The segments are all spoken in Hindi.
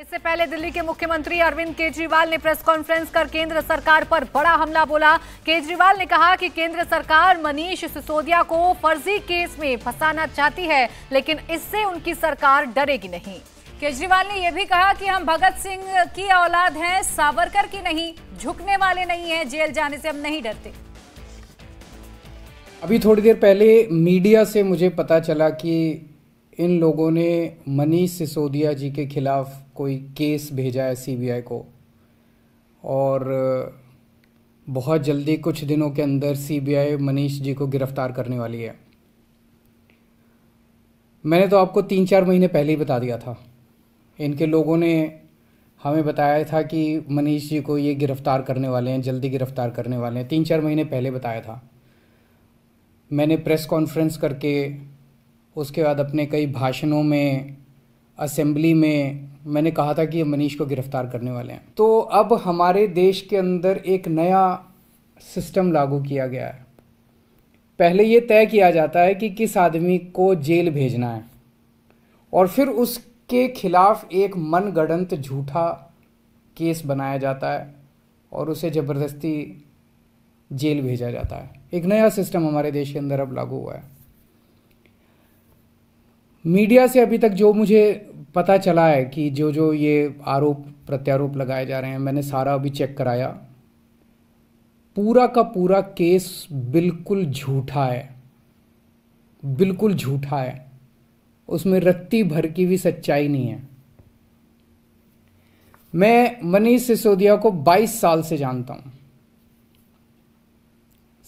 इससे पहले दिल्ली के मुख्यमंत्री अरविंद केजरीवाल ने प्रेस कॉन्फ्रेंस कर केंद्र सरकार पर बड़ा हमला बोला केजरीवाल ने कहा कि केंद्र सरकार मनीष सिसोदिया को फर्जी केस में फंसाना चाहती है लेकिन इससे उनकी सरकार डरेगी नहीं केजरीवाल ने यह भी कहा कि हम भगत सिंह की औलाद हैं सावरकर की नहीं झुकने वाले नहीं है जेल जाने से हम नहीं डरते अभी थोड़ी देर पहले मीडिया से मुझे पता चला कि इन लोगों ने मनीष सिसोदिया जी के खिलाफ कोई केस भेजा है सीबीआई को और बहुत जल्दी कुछ दिनों के अंदर सीबीआई मनीष जी को गिरफ्तार करने वाली है मैंने तो आपको तीन चार महीने पहले ही बता दिया था इनके लोगों ने हमें बताया था कि मनीष जी को ये गिरफ़्तार करने वाले हैं जल्दी गिरफ़्तार करने वाले हैं तीन चार महीने पहले बताया था मैंने प्रेस कॉन्फ्रेंस करके उसके बाद अपने कई भाषणों में असेंबली में मैंने कहा था कि मनीष को गिरफ्तार करने वाले हैं तो अब हमारे देश के अंदर एक नया सिस्टम लागू किया गया है पहले ये तय किया जाता है कि किस आदमी को जेल भेजना है और फिर उसके खिलाफ एक मनगढ़ंत झूठा केस बनाया जाता है और उसे ज़बरदस्ती जेल भेजा जाता है एक नया सिस्टम हमारे देश के अंदर अब लागू हुआ है मीडिया से अभी तक जो मुझे पता चला है कि जो जो ये आरोप प्रत्यारोप लगाए जा रहे हैं मैंने सारा अभी चेक कराया पूरा का पूरा केस बिल्कुल झूठा है बिल्कुल झूठा है उसमें रत्ती भर की भी सच्चाई नहीं है मैं मनीष सिसोदिया को 22 साल से जानता हूं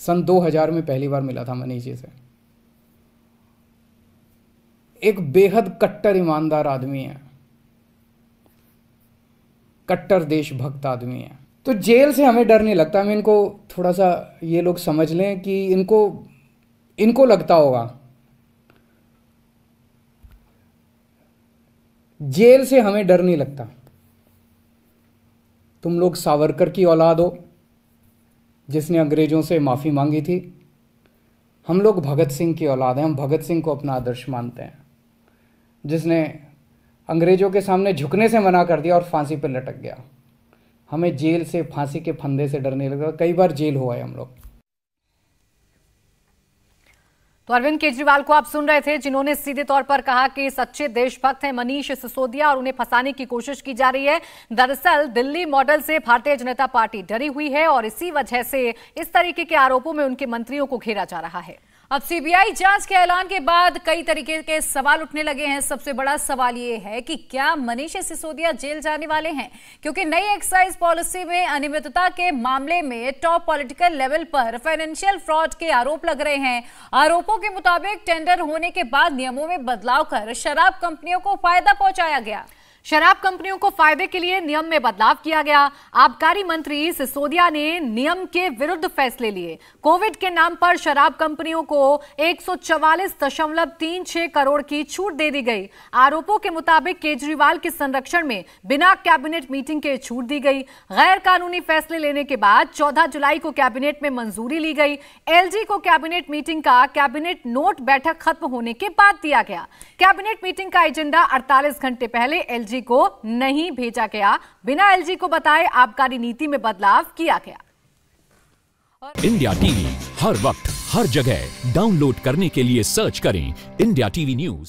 सन 2000 में पहली बार मिला था मनीष जी से एक बेहद कट्टर ईमानदार आदमी है कट्टर देशभक्त आदमी है तो जेल से हमें डर नहीं लगता हमें इनको थोड़ा सा ये लोग समझ लें कि इनको इनको लगता होगा जेल से हमें डर नहीं लगता तुम लोग सावरकर की औलाद हो जिसने अंग्रेजों से माफ़ी मांगी थी हम लोग भगत सिंह की औलाद हैं हम भगत सिंह को अपना आदर्श मानते हैं जिसने अंग्रेजों के सामने झुकने से मना कर दिया और फांसी पर लटक गया हमें जेल से फांसी के फंदे से डरने लगा कई बार जेल हुआ है हम लोग तो अरविंद केजरीवाल को आप सुन रहे थे जिन्होंने सीधे तौर पर कहा कि सच्चे देशभक्त हैं मनीष सिसोदिया और उन्हें फंसाने की कोशिश की जा रही है दरअसल दिल्ली मॉडल से भारतीय जनता पार्टी डरी हुई है और इसी वजह से इस तरीके के आरोपों में उनके मंत्रियों को घेरा जा रहा है अब सीबीआई जांच के ऐलान के बाद कई तरीके के सवाल उठने लगे हैं सबसे बड़ा सवाल ये है कि क्या मनीष सिसोदिया जेल जाने वाले हैं क्योंकि नई एक्साइज पॉलिसी में अनियमितता के मामले में टॉप पॉलिटिकल लेवल पर फाइनेंशियल फ्रॉड के आरोप लग रहे हैं आरोपों के मुताबिक टेंडर होने के बाद नियमों में बदलाव कर शराब कंपनियों को फायदा पहुंचाया गया शराब कंपनियों को फायदे के लिए नियम में बदलाव किया गया आबकारी मंत्री सिसोदिया ने नियम के विरुद्ध फैसले लिए कोविड के नाम पर शराब कंपनियों को एक करोड़ की छूट दे दी गई आरोपों के मुताबिक केजरीवाल के संरक्षण में बिना कैबिनेट मीटिंग के छूट दी गई गैर कानूनी फैसले लेने के बाद चौदह जुलाई को कैबिनेट में मंजूरी ली गई एल को कैबिनेट मीटिंग का कैबिनेट नोट बैठक खत्म होने के बाद दिया गया कैबिनेट मीटिंग का एजेंडा अड़तालीस घंटे पहले एल एलजी को नहीं भेजा गया बिना एलजी को बताए आबकारी नीति में बदलाव किया गया इंडिया टीवी हर वक्त हर जगह डाउनलोड करने के लिए सर्च करें इंडिया टीवी न्यूज